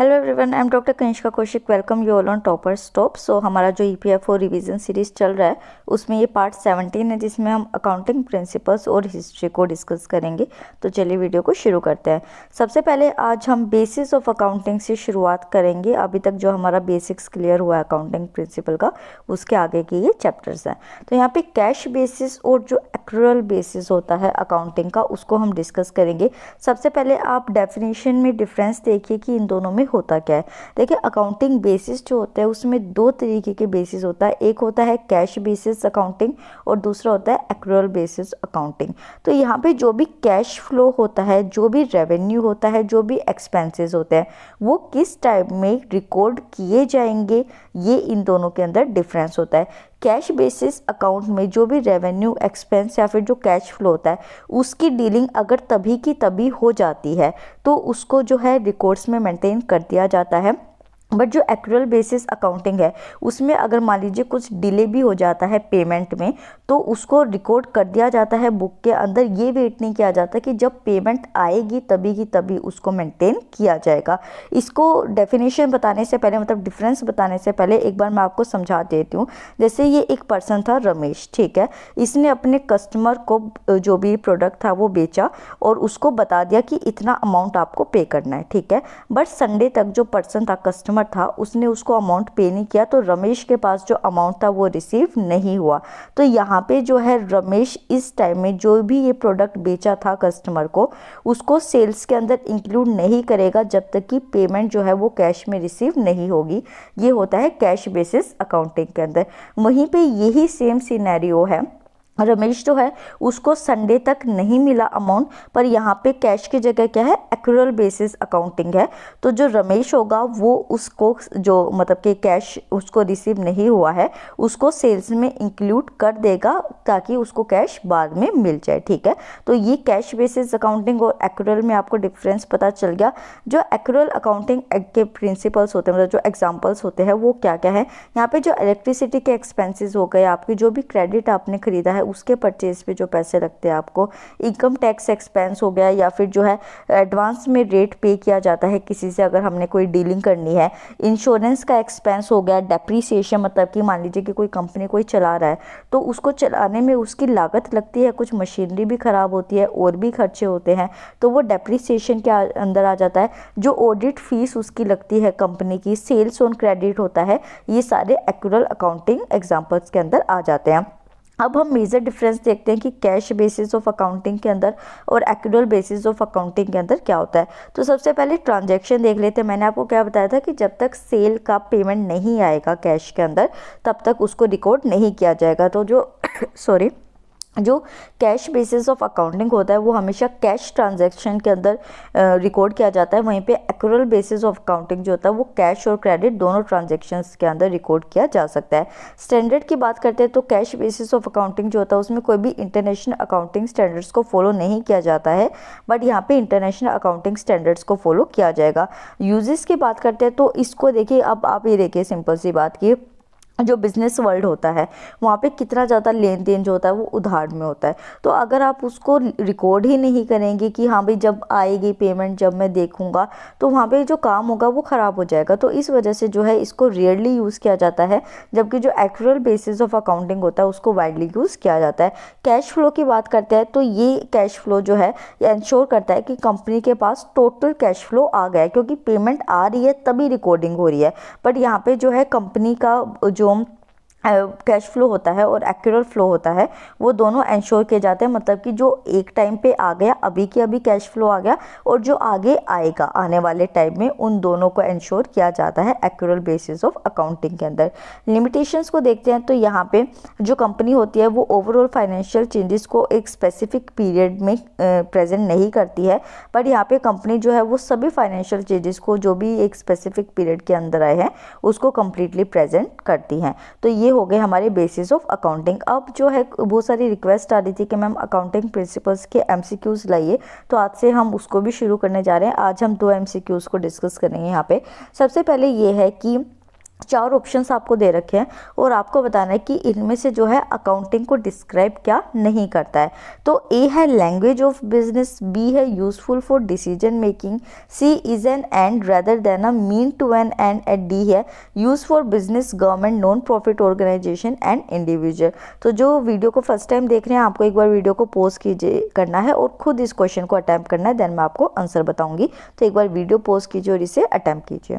Hello everyone I am doctor Kanishka Kaushik welcome you all on topper stop so हमारा जो E P F O revision series चल रहा है उसमें ये पार्ट सेवनटीन है जिसमें हम अकाउंटिंग प्रिंसिपल्स और हिस्ट्री को डिस्कस करेंगे तो चलिए वीडियो को शुरू करते हैं सबसे पहले आज हम बेसिस ऑफ अकाउंटिंग से शुरुआत करेंगे अभी तक जो हमारा बेसिक्स क्लियर हुआ है अकाउंटिंग प्रिंसिपल का उसके आगे के ये चैप्टर्स हैं तो यहाँ पर कैश बेसिस और जो एक्ल बेसिस होता है अकाउंटिंग का उसको हम डिस्कस करेंगे सबसे पहले आप डेफिनेशन में डिफ्रेंस देखिए कि इन दोनों में होता क्या है देखिए अकाउंटिंग बेसिस जो होता है उसमें दो तरीके के बेसिस होता है एक होता है कैश बेसिस अकाउंटिंग और दूसरा होता है एक्रोअल बेसिस अकाउंटिंग तो यहाँ पे जो भी कैश फ्लो होता है जो भी रेवेन्यू होता है जो भी एक्सपेंसेस होते हैं वो किस टाइप में रिकॉर्ड किए जाएंगे ये इन दोनों के अंदर डिफरेंस होता है कैश बेसिस अकाउंट में जो भी रेवेन्यू एक्सपेंस या फिर जो कैश फ्लो होता है उसकी डीलिंग अगर तभी की तभी हो जाती है तो उसको जो है रिकॉर्ड्स में मेंटेन कर दिया जाता है बट जो एक्चुअल बेसिस अकाउंटिंग है उसमें अगर मान लीजिए कुछ डिले भी हो जाता है पेमेंट में तो उसको रिकॉर्ड कर दिया जाता है बुक के अंदर ये वेट नहीं किया जाता कि जब पेमेंट आएगी तभी की तभी उसको मेंटेन किया जाएगा इसको डेफिनेशन बताने से पहले मतलब डिफरेंस बताने से पहले एक बार मैं आपको समझा देती हूँ जैसे ये एक पर्सन था रमेश ठीक है इसने अपने कस्टमर को जो भी प्रोडक्ट था वो बेचा और उसको बता दिया कि इतना अमाउंट आपको पे करना है ठीक है बट संडे तक जो पर्सन था कस्टमर कस्टमर था उसने उसको अमाउंट पे नहीं किया तो रमेश के पास जो अमाउंट था वो रिसीव नहीं हुआ तो यहाँ पे जो है रमेश इस टाइम में जो भी ये प्रोडक्ट बेचा था कस्टमर को उसको सेल्स के अंदर इंक्लूड नहीं करेगा जब तक कि पेमेंट जो है वो कैश में रिसीव नहीं होगी ये होता है कैश बेसिस अकाउंटिंग के अंदर वहीं पर यही सेम सीनैरियो है रमेश जो है उसको संडे तक नहीं मिला अमाउंट पर यहाँ पे कैश की जगह क्या है एक्रल बेसिस अकाउंटिंग है तो जो रमेश होगा वो उसको जो मतलब कि कैश उसको रिसीव नहीं हुआ है उसको सेल्स में इंक्लूड कर देगा ताकि उसको कैश बाद में मिल जाए ठीक है तो ये कैश बेसिस अकाउंटिंग और एक्रल में आपको डिफरेंस पता चल गया जो एक्रल अकाउंटिंग के प्रिंसिपल्स होते हैं मतलब जो एग्जाम्पल्स होते हैं वो क्या क्या है यहाँ पे जो इलेक्ट्रिसिटी के एक्सपेंसेस हो गए आपके जो भी क्रेडिट आपने खरीदा है उसके परचेज पे जो पैसे लगते हैं आपको इनकम टैक्स एक्सपेंस हो गया या फिर जो है एडवांस में रेट पे किया जाता है किसी से अगर हमने कोई डीलिंग करनी है इंश्योरेंस का एक्सपेंस हो गया डेप्रीसिएशन मतलब कि मान लीजिए कि कोई कंपनी कोई चला रहा है तो उसको चलाने बनाने में उसकी लागत लगती है कुछ मशीनरी भी ख़राब होती है और भी खर्चे होते हैं तो वो डेप्रिसिएशन के अंदर आ जाता है जो ऑडिट फीस उसकी लगती है कंपनी की सेल्स ऑन क्रेडिट होता है ये सारे एक्यूरल अकाउंटिंग एग्जाम्पल्स के अंदर आ जाते हैं अब हम मेजर डिफरेंस देखते हैं कि कैश बेसिस ऑफ अकाउंटिंग के अंदर और एक्डुअल बेसिस ऑफ अकाउंटिंग के अंदर क्या होता है तो सबसे पहले ट्रांजैक्शन देख लेते हैं मैंने आपको क्या बताया था कि जब तक सेल का पेमेंट नहीं आएगा कैश के अंदर तब तक उसको रिकॉर्ड नहीं किया जाएगा तो जो सॉरी जो कैश बेसिस ऑफ अकाउंटिंग होता है वो हमेशा कैश ट्रांजैक्शन के अंदर रिकॉर्ड किया जाता है वहीं पे एक्रूअल बेसिस ऑफ अकाउंटिंग जो होता है वो कैश और क्रेडिट दोनों ट्रांजैक्शंस के अंदर रिकॉर्ड किया जा सकता है स्टैंडर्ड की बात करते हैं तो कैश बेसिस ऑफ अकाउंटिंग जो होता है उसमें कोई भी इंटरनेशनल अकाउंटिंग स्टैंडर्ड्स को फॉलो नहीं किया जाता है बट यहाँ पर इंटरनेशनल अकाउंटिंग स्टैंडर्ड्स को फॉलो किया जाएगा यूजेस की बात करते हैं तो इसको देखिए अब आप ये देखिए सिंपल सी बात की जो बिज़नेस वर्ल्ड होता है वहाँ पे कितना ज़्यादा लेन देन जो होता है वो उधार में होता है तो अगर आप उसको रिकॉर्ड ही नहीं करेंगे कि हाँ भाई जब आएगी पेमेंट जब मैं देखूँगा तो वहाँ पे जो काम होगा वो ख़राब हो जाएगा तो इस वजह से जो है इसको रेयरली यूज़ किया जाता है जबकि जो एक्चुअल बेसिस ऑफ अकाउंटिंग होता है उसको वाइडली यूज़ किया जाता है कैश फ्लो की बात करते हैं तो ये कैश फ्लो जो है इंश्योर करता है कि कंपनी के पास टोटल कैश फ्लो आ गया है क्योंकि पेमेंट आ रही है तभी रिकॉर्डिंग हो रही है बट यहाँ पर जो है कंपनी का जो Rom कैश फ्लो होता है और एक्यूरेट फ्लो होता है वो दोनों इंश्योर किए जाते हैं मतलब कि जो एक टाइम पे आ गया अभी के अभी कैश फ्लो आ गया और जो आगे आएगा आने वाले टाइम में उन दोनों को इंश्योर किया जाता है एक्यूरेट बेसिस ऑफ अकाउंटिंग के अंदर लिमिटेशंस को देखते हैं तो यहाँ पे जो कंपनी होती है वो ओवरऑल फाइनेंशियल चेंजेस को एक स्पेसिफिक पीरियड में प्रेजेंट नहीं करती है बट यहाँ पर कंपनी जो है वो सभी फाइनेंशियल चेंजेस को जो भी एक स्पेसिफिक पीरियड के अंदर आए हैं उसको कम्प्लीटली प्रेजेंट करती हैं तो ये हो गए हमारे बेसिस ऑफ अकाउंटिंग अब जो है बहुत सारी रिक्वेस्ट आ रही थी कि मैम अकाउंटिंग प्रिंसिपल्स के एम लाइए तो आज से हम उसको भी शुरू करने जा रहे हैं आज हम दो एम को डिस्कस करेंगे यहाँ पर सबसे पहले ये है कि चार ऑप्शंस आपको दे रखे हैं और आपको बताना है कि इनमें से जो है अकाउंटिंग को डिस्क्राइब क्या नहीं करता है तो ए है लैंग्वेज ऑफ बिजनेस बी है useful for decision making C is an end rather than a mean to an end at D है use for business government non profit organization and individual तो जो video को first time देख रहे हैं आपको एक बार वीडियो को पोज कीजिए करना है और खुद इस क्वेश्चन को अटैम्प्ट करना है देन मैं आपको आंसर बताऊंगी तो एक बार वीडियो पोज कीजिए और इसे अटैम्प्ट कीजिए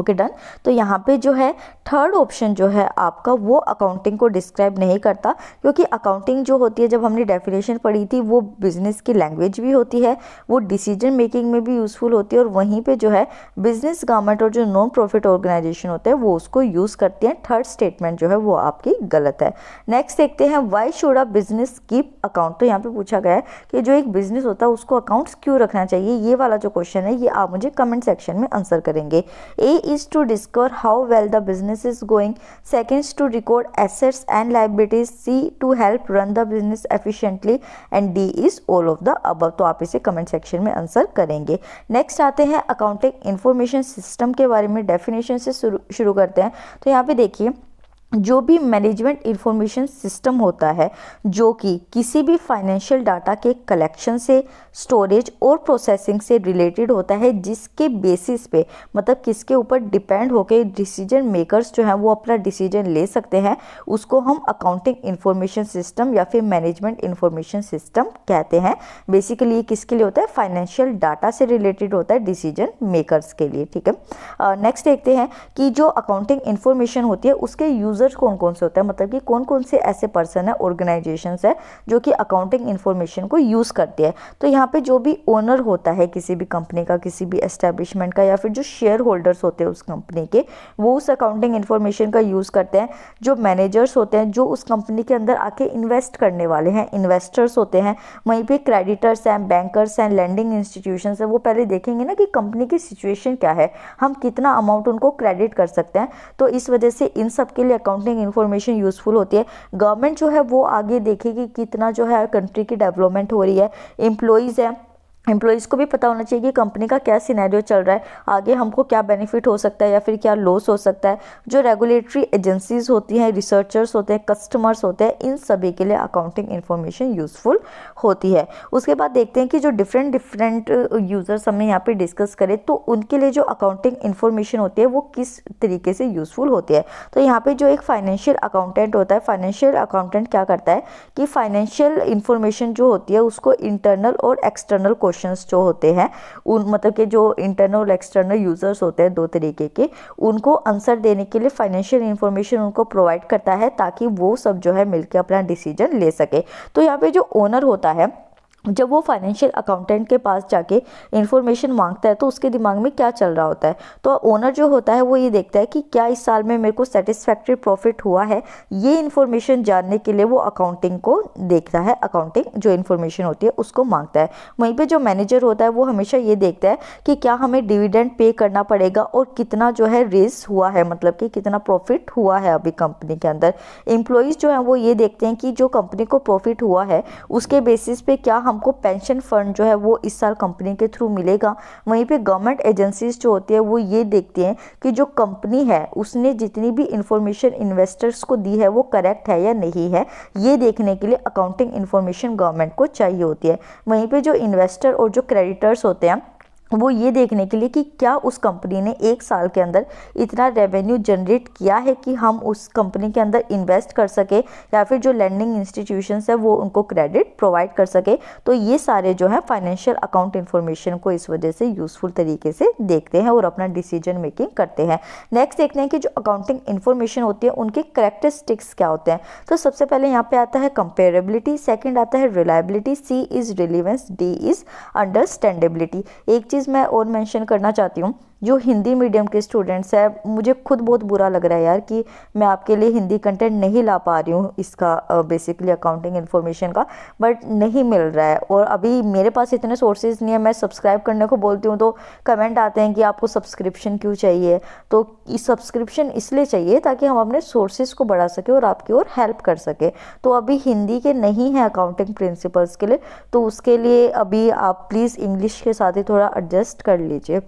ओके डन तो यहाँ पे जो है थर्ड ऑप्शन जो है आपका वो अकाउंटिंग को डिस्क्राइब नहीं करता क्योंकि अकाउंटिंग जो होती है जब हमने डेफिनेशन पढ़ी थी वो बिज़नेस की लैंग्वेज भी होती है वो डिसीजन मेकिंग में भी यूज़फुल होती है और वहीं पे जो है बिज़नेस गवर्नमेंट और जो नॉन प्रॉफिट ऑर्गेनाइजेशन होते हैं वो उसको यूज़ करते हैं थर्ड स्टेटमेंट जो है वो आपकी गलत है नेक्स्ट देखते हैं why should a business keep account तो यहाँ पर पूछा गया है कि जो एक बिज़नेस होता है उसको अकाउंट्स क्यों रखना चाहिए ये वाला जो क्वेश्चन है ये आप मुझे कमेंट सेक्शन में आंसर करेंगे ए is to discover how well the business is going. Second is to record assets and liabilities. C to help run the business efficiently. and d is all of the above तो आप इसे comment section में answer करेंगे next आते हैं accounting information system के बारे में डेफिनेशन से शुरू करते हैं तो यहाँ पे देखिए जो भी मैनेजमेंट इन्फॉर्मेशन सिस्टम होता है जो कि किसी भी फाइनेंशियल डाटा के कलेक्शन से स्टोरेज और प्रोसेसिंग से रिलेटेड होता है जिसके बेसिस पे मतलब किसके ऊपर डिपेंड होकर डिसीजन मेकर्स जो हैं वो अपना डिसीजन ले सकते हैं उसको हम अकाउंटिंग इन्फॉर्मेशन सिस्टम या फिर मैनेजमेंट इन्फॉर्मेशन सिस्टम कहते हैं बेसिकली ये किसके लिए होता है फाइनेंशियल डाटा से रिलेटेड होता है डिसीजन मेकर्स के लिए ठीक है नेक्स्ट uh, देखते हैं कि जो अकाउंटिंग इन्फॉर्मेशन होती है उसके यूज यूज़र्स कौन कौन से होते हैं मतलब कि कौन कौन से ऐसे पर्सन है ऑर्गेनाइजेशन है जो कि अकाउंटिंग इन्फॉर्मेशन को यूज़ करती है तो यहाँ पे जो भी ओनर होता है किसी भी कंपनी का किसी भी एस्टेब्लिशमेंट का या फिर जो शेयर होल्डर्स होते हैं उस कंपनी के वो उस अकाउंटिंग इन्फॉर्मेशन का यूज़ करते हैं जो मैनेजर्स होते हैं जो उस कंपनी के अंदर आके इन्वेस्ट करने वाले हैं इन्वेस्टर्स होते हैं वहीं पर क्रेडिटर्स हैं बैंकर्स हैं लैंडिंग इंस्टीट्यूशन है वो पहले देखेंगे ना कि कंपनी की सिचुएशन क्या है हम कितना अमाउंट उनको क्रेडिट कर सकते हैं तो इस वजह से इन सब के लिए अकाउंटिंग इन्फॉर्मेशन यूज़फुल होती है गवर्नमेंट जो है वो आगे देखेगी कितना जो है कंट्री की डेवलपमेंट हो रही है एम्प्लॉयज़ हैं एम्प्लॉयज़ को भी पता होना चाहिए कि कंपनी का क्या सिनेरियो चल रहा है आगे हमको क्या बेनिफिट हो सकता है या फिर क्या लॉस हो सकता है जो रेगुलेटरी एजेंसीज़ होती हैं रिसर्चर्स होते हैं कस्टमर्स होते हैं इन सभी के लिए अकाउंटिंग इन्फॉर्मेशन यूज़फुल होती है उसके बाद देखते हैं कि जो डिफरेंट डिफरेंट यूज़र्स हमने यहाँ पर डिस्कस करे तो उनके लिए जो अकाउंटिंग इन्फॉर्मेशन होती है वो किस तरीके से यूज़फुल होती है तो यहाँ पर जो एक फाइनेंशियल अकाउंटेंट होता है फाइनेंशियल अकाउंटेंट क्या करता है कि फाइनेंशियल इन्फॉर्मेशन जो होती है उसको इंटरनल और एक्सटर्नल क्वेश्चन वर्शंस जो होते हैं उन मतलब के जो इंटरनल और एक्सटर्नल यूज़र्स होते हैं दो तरीके के उनको आंसर देने के लिए फाइनेंशियल इन्फॉर्मेशन उनको प्रोवाइड करता है ताकि वो सब जो है मिलकर अपना डिसीजन ले सके तो यहाँ पे जो ओनर होता है जब वो फाइनेंशियल अकाउंटेंट के पास जाके इन्फॉर्मेशन मांगता है तो उसके दिमाग में क्या चल रहा होता है तो ओनर जो होता है वो ये देखता है कि क्या इस साल में मेरे को सेटिस्फैक्ट्री प्रॉफिट हुआ है ये इन्फॉर्मेशन जानने के लिए वो अकाउंटिंग को देखता है अकाउंटिंग जो इन्फॉर्मेशन होती है उसको मांगता है वहीं पर जो मैनेजर होता है वो हमेशा ये देखता है कि क्या हमें डिविडेंड पे करना पड़ेगा और कितना जो है रेस हुआ है मतलब कि कितना प्रॉफिट हुआ है अभी कंपनी के अंदर एम्प्लॉयज़ जो हैं वो ये देखते हैं कि जो कंपनी को प्रॉफिट हुआ है उसके बेसिस पे क्या हमको पेंशन फ़ंड जो है वो इस साल कंपनी के थ्रू मिलेगा वहीं पे गवर्नमेंट एजेंसीज जो होती है वो ये देखते हैं कि जो कंपनी है उसने जितनी भी इंफॉर्मेशन इन्वेस्टर्स को दी है वो करेक्ट है या नहीं है ये देखने के लिए अकाउंटिंग इन्फॉर्मेशन गवर्नमेंट को चाहिए होती है वहीं पर जो इन्वेस्टर और जो क्रेडिटर्स होते हैं वो ये देखने के लिए कि क्या उस कंपनी ने एक साल के अंदर इतना रेवेन्यू जनरेट किया है कि हम उस कंपनी के अंदर इन्वेस्ट कर सके या फिर जो लैंडिंग इंस्टीट्यूशन है वो उनको क्रेडिट प्रोवाइड कर सके तो ये सारे जो है फाइनेंशियल अकाउंट इन्फॉर्मेशन को इस वजह से यूज़फुल तरीके से देखते हैं और अपना डिसीजन मेकिंग करते हैं नेक्स्ट देखते हैं कि जो अकाउंटिंग इन्फॉर्मेशन होती है उनके करेक्टरिस्टिक्स क्या होते हैं तो सबसे पहले यहाँ पे आता है कंपेरेबिलिटी सेकेंड आता है reliability C is relevance D is understandability एक चीज़ चीज़ मैं और मेंशन करना चाहती हूँ जो हिंदी मीडियम के स्टूडेंट्स हैं मुझे खुद बहुत बुरा लग रहा है यार कि मैं आपके लिए हिंदी कंटेंट नहीं ला पा रही हूँ इसका बेसिकली अकाउंटिंग इन्फॉर्मेशन का बट नहीं मिल रहा है और अभी मेरे पास इतने सोर्सेज नहीं है मैं सब्सक्राइब करने को बोलती हूँ तो कमेंट आते हैं कि आपको सब्सक्रिप्शन क्यों चाहिए तो सब्सक्रिप्शन इसलिए चाहिए ताकि हम अपने सोर्सेज को बढ़ा सकें और आपकी ओर हेल्प कर सकें तो अभी हिंदी के नहीं हैं अकाउंटिंग प्रिंसिपल्स के लिए तो उसके लिए अभी आप प्लीज़ इंग्लिश के साथ ही थोड़ा एडजस्ट कर लीजिए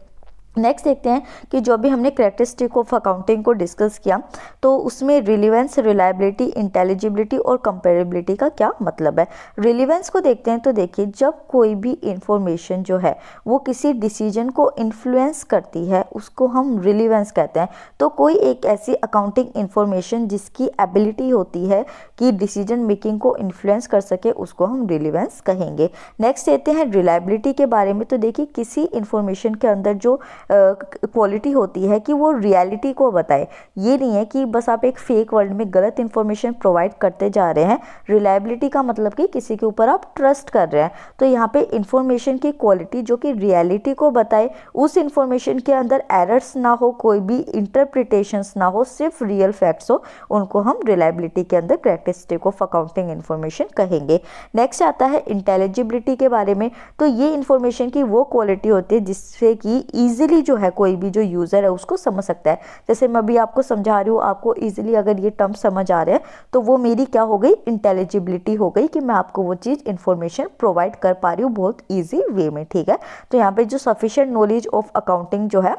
नेक्स्ट देखते हैं कि जो भी हमने करेक्टरिस्टिक ऑफ अकाउंटिंग को डिस्कस किया तो उसमें रिलीवेंस रिलायबिलिटी इंटेलिजिबिलिटी और कंपेरेबिलिटी का क्या मतलब है रिलीवेंस को देखते हैं तो देखिए जब कोई भी इंफॉर्मेशन जो है वो किसी डिसीजन को इन्फ्लुएंस करती है उसको हम रिलीवेंस कहते हैं तो कोई एक ऐसी अकाउंटिंग इन्फॉर्मेशन जिसकी एबिलिटी होती है कि डिसीजन मेकिंग को इन्फ्लुएंस कर सके उसको हम रिलीवेंस कहेंगे नेक्स्ट देते हैं रिलायबिलिटी के बारे में तो देखिए किसी इन्फॉर्मेशन के अंदर जो क्वालिटी होती है कि वो रियलिटी को बताए ये नहीं है कि बस आप एक फेक वर्ल्ड में गलत इन्फॉर्मेशन प्रोवाइड करते जा रहे हैं रिलायबिलिटी का मतलब कि किसी के ऊपर आप ट्रस्ट कर रहे हैं तो यहाँ पे इन्फॉर्मेशन की क्वालिटी जो कि रियलिटी को बताए उस इन्फॉर्मेशन के अंदर एरर्स ना हो कोई भी इंटरप्रिटेशंस ना हो सिर्फ रियल फैक्ट्स हो उनको हम रिलायबिलिटी के अंदर करेक्टरिस्टिक ऑफ अकाउंटिंग इन्फॉर्मेशन कहेंगे नेक्स्ट आता है इंटेलिजिबिलिटी के बारे में तो ये इन्फॉर्मेशन की वो क्वालिटी होती है जिससे कि ईजिली इजीली जो है कोई भी जो यूज़र है उसको समझ सकता है जैसे मैं अभी आपको समझा रही हूँ आपको ईजिली अगर ये टर्म समझ आ रहे हैं तो वो मेरी क्या हो गई इंटेलिजिबिलिटी हो गई कि मैं आपको वो चीज़ इन्फॉर्मेशन प्रोवाइड कर पा रही हूँ बहुत ईजी वे में ठीक है तो यहाँ पर जो सफिशेंट नॉलेज ऑफ अकाउंटिंग जो है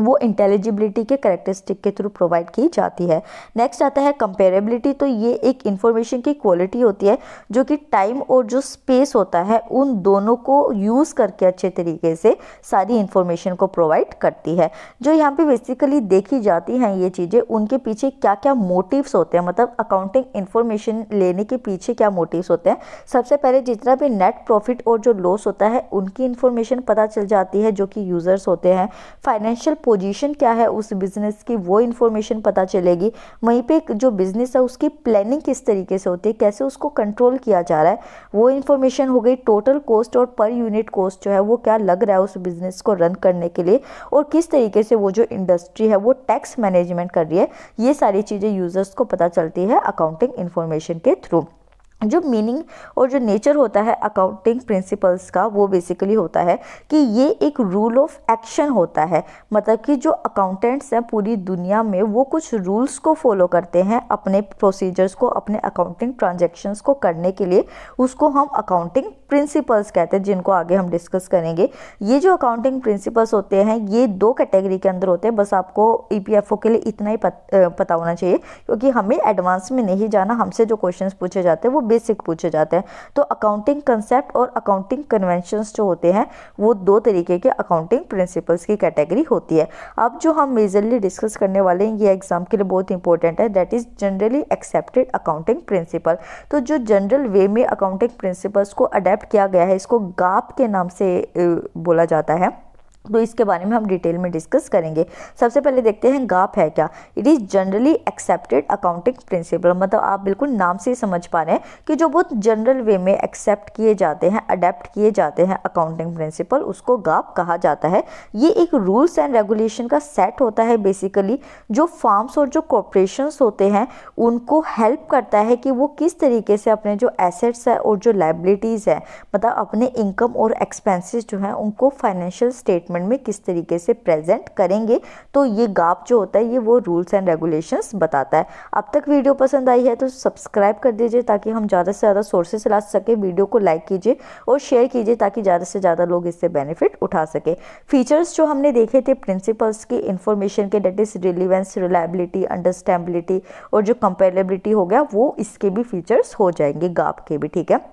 वो इंटेलिजिबिलिटी के करेक्टरिस्टिक के थ्रू प्रोवाइड की जाती है नेक्स्ट आता है कंपेरेबिलिटी तो ये एक इन्फॉर्मेशन की क्वालिटी होती है जो कि टाइम और जो स्पेस होता है उन दोनों को यूज़ करके अच्छे तरीके से सारी इंफॉर्मेशन को प्रोवाइड करती है जो यहाँ पे बेसिकली देखी जाती हैं ये चीज़ें उनके पीछे क्या क्या मोटिव्स होते हैं मतलब अकाउंटिंग इन्फॉर्मेशन लेने के पीछे क्या मोटिवस होते हैं सबसे पहले जितना भी नेट प्रॉफिट और जो लॉस होता है उनकी इन्फॉर्मेशन पता चल जाती है जो कि यूज़र्स होते हैं फाइनेंशियल पोजीशन क्या है उस बिज़नेस की वो इन्फॉर्मेशन पता चलेगी वहीं पे जो बिज़नेस है उसकी प्लानिंग किस तरीके से होती है कैसे उसको कंट्रोल किया जा रहा है वो इन्फॉर्मेशन हो गई टोटल कॉस्ट और पर यूनिट कॉस्ट जो है वो क्या लग रहा है उस बिज़नेस को रन करने के लिए और किस तरीके से वो जो इंडस्ट्री है वो टैक्स मैनेजमेंट कर रही है ये सारी चीज़ें यूज़र्स को पता चलती है अकाउंटिंग इन्फॉर्मेशन के थ्रू जो मीनिंग और जो नेचर होता है अकाउंटिंग प्रिंसिपल्स का वो बेसिकली होता है कि ये एक रूल ऑफ एक्शन होता है मतलब कि जो अकाउंटेंट्स हैं पूरी दुनिया में वो कुछ रूल्स को फॉलो करते हैं अपने प्रोसीजर्स को अपने अकाउंटिंग ट्रांजेक्शन्स को करने के लिए उसको हम अकाउंटिंग प्रिंसिपल्स कहते हैं जिनको आगे हम डिस्कस करेंगे ये जो अकाउंटिंग प्रिंसिपल्स होते हैं ये दो कैटेगरी के अंदर होते हैं बस आपको ई e के लिए इतना ही पत, पता होना चाहिए क्योंकि हमें एडवांस में नहीं जाना हमसे जो क्वेश्चन पूछे जाते हैं वो बेसिक पूछे जाते हैं तो अकाउंटिंग कंसेप्ट और अकाउंटिंग कन्वेंशंस जो होते हैं वो दो तरीके के अकाउंटिंग प्रिंसिपल्स की कैटेगरी होती है अब जो हम मेजरली डिस्कस करने वाले हैं ये एग्जाम के लिए बहुत इंपॉर्टेंट है that is generally accepted accounting principle तो जो जनरल वे में अकाउंटिंग प्रिंसिपल्स को अडेप्ट डिस्क्राइब किया गया है इसको गाप के नाम से बोला जाता है तो इसके बारे में हम डिटेल में डिस्कस करेंगे सबसे पहले देखते हैं गाप है क्या it is generally accepted accounting principle मतलब आप बिल्कुल नाम से ही समझ पा रहे हैं कि जो बहुत जनरल वे में एक्सेप्ट किए जाते हैं अडेप्ट किए जाते हैं अकाउंटिंग प्रिंसिपल उसको गाप कहा जाता है ये एक रूल्स एंड रेगुलेशन का सेट होता है बेसिकली जो फार्म्स और जो कॉरपोरेशंस होते हैं उनको हेल्प करता है कि वो किस तरीके से अपने जो एसेट्स हैं और जो लाइबिलिटीज़ हैं मतलब अपने इनकम और एक्सपेंसिस जो हैं उनको फाइनेंशियल स्टेटमेंट स्टेटमेंट में किस तरीके से प्रेजेंट करेंगे तो ये गाप जो होता है ये वो रूल्स एंड रेगुलेशंस बताता है अब तक वीडियो पसंद आई है तो सब्सक्राइब कर दीजिए ताकि हम ज़्यादा से ज़्यादा सोर्सेस ला सके वीडियो को लाइक कीजिए और शेयर कीजिए ताकि ज़्यादा से ज़्यादा लोग इससे बेनिफिट उठा सके फीचर्स जो हमने देखे थे प्रिंसिपल्स की इन्फॉर्मेशन के that is relevance reliability understandability और जो कंपेरेबिलिटी हो गया वो इसके भी फीचर्स हो जाएंगे गाप के भी ठीक है